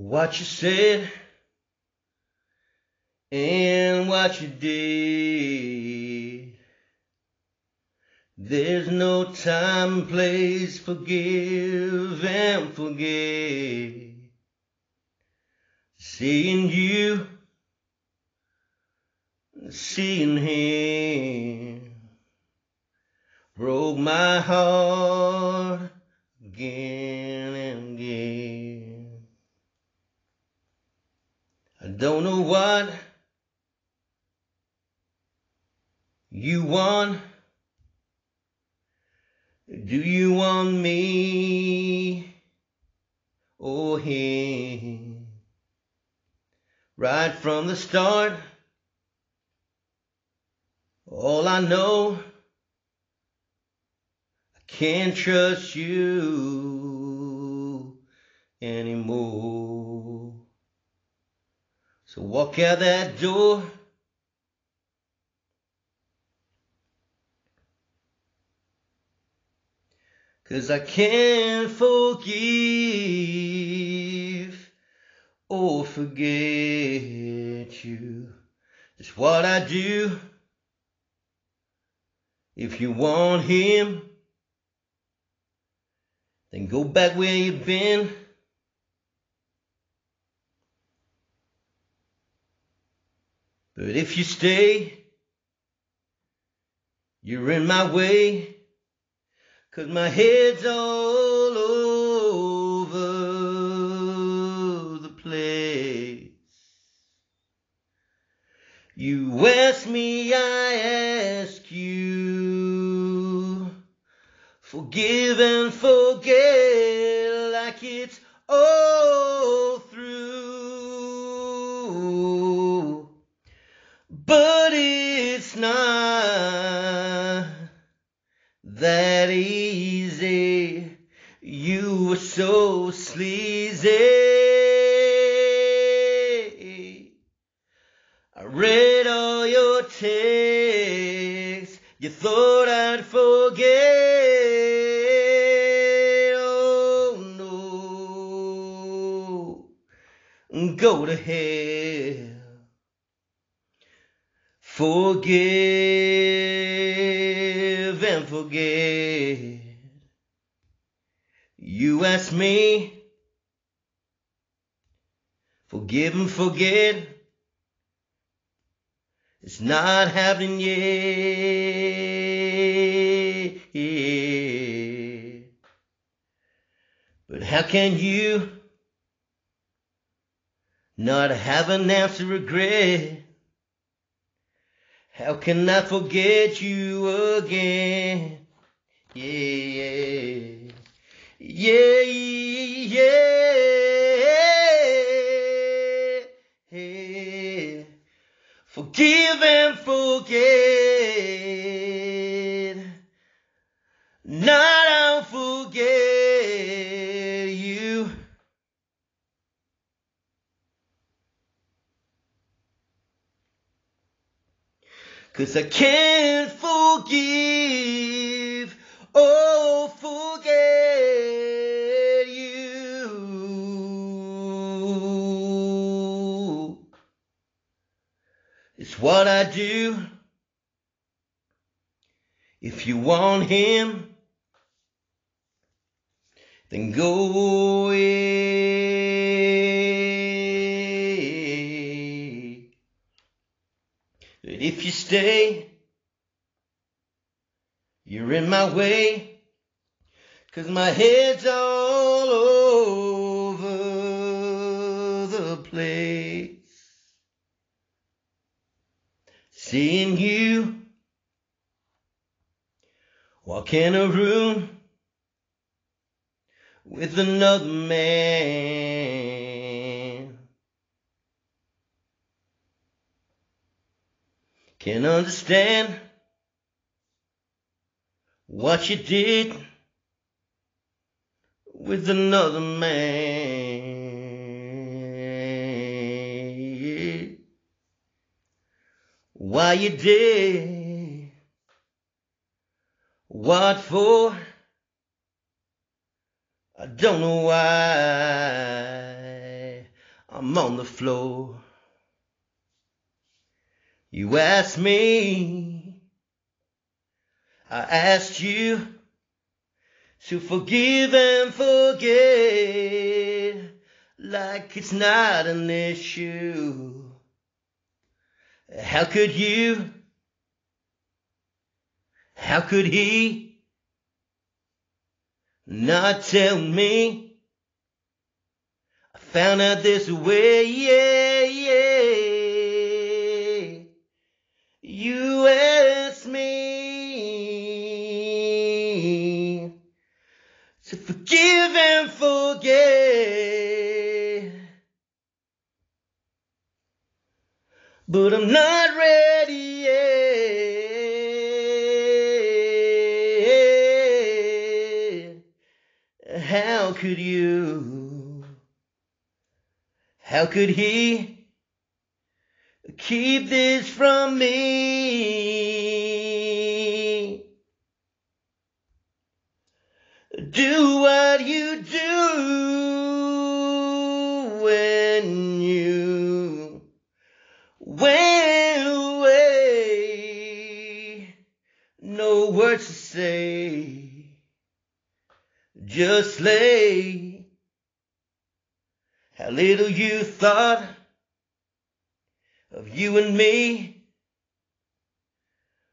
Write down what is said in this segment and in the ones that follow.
What you said and what you did. There's no time, place, forgive and forget. Seeing you, seeing him, broke my heart don't know what you want. Do you want me or him? Right from the start, all I know, I can't trust you anymore. So walk out that door. Cause I can't forgive or forget you. That's what I do. If you want him, then go back where you've been. But if you stay, you're in my way, 'cause my head's all over the place. You ask me, I ask you. Forgive and forget like it's all. go to hell. Forgive and forget. You ask me, forgive and forget. It's not happening yet. But how can you? not have an ounce of regret. How can I forget you again? Yeah, yeah, yeah, yeah. Forgive and forget. Cause I can't forgive, oh, forget you. It's what I do. If you want him, then go away. But if you stay, you're in my way. Cause my head's all over the place. Seeing you walk in a room with another man. can understand what you did with another man. Why you did what for? I don't know why I'm on the floor. You asked me, I asked you to forgive and forget like it's not an issue. How could you? How could he not tell me? I found out this way, yeah, yeah you asked me to forgive and forget. But I'm not ready yet. How could you? How could he? Keep this from me. Do what you do when you went away. No words to say. Just lay. How little you thought of you and me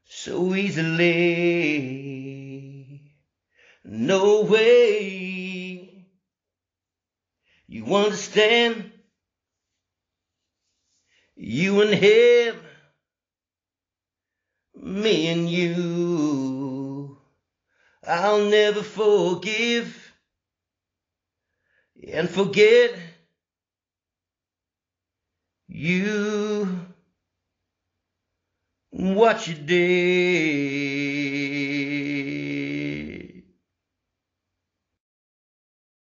so easily. No way you understand you and him, me and you. I'll never forgive and forget you what you did.